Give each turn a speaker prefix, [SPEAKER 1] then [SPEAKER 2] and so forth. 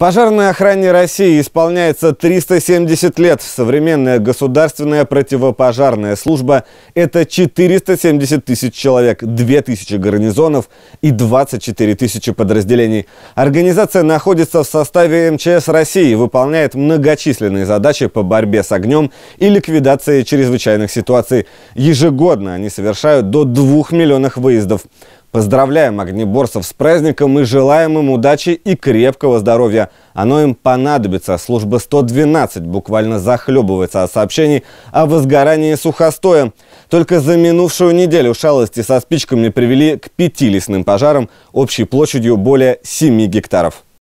[SPEAKER 1] Пожарной охране России исполняется 370 лет. Современная государственная противопожарная служба – это 470 тысяч человек, 2000 гарнизонов и 24 тысячи подразделений. Организация находится в составе МЧС России, и выполняет многочисленные задачи по борьбе с огнем и ликвидации чрезвычайных ситуаций. Ежегодно они совершают до 2 миллионов выездов. Поздравляем огнеборцев с праздником и желаем им удачи и крепкого здоровья. Оно им понадобится. Служба 112 буквально захлебывается от сообщений о возгорании сухостоя. Только за минувшую неделю шалости со спичками привели к пяти лесным пожарам общей площадью более 7 гектаров.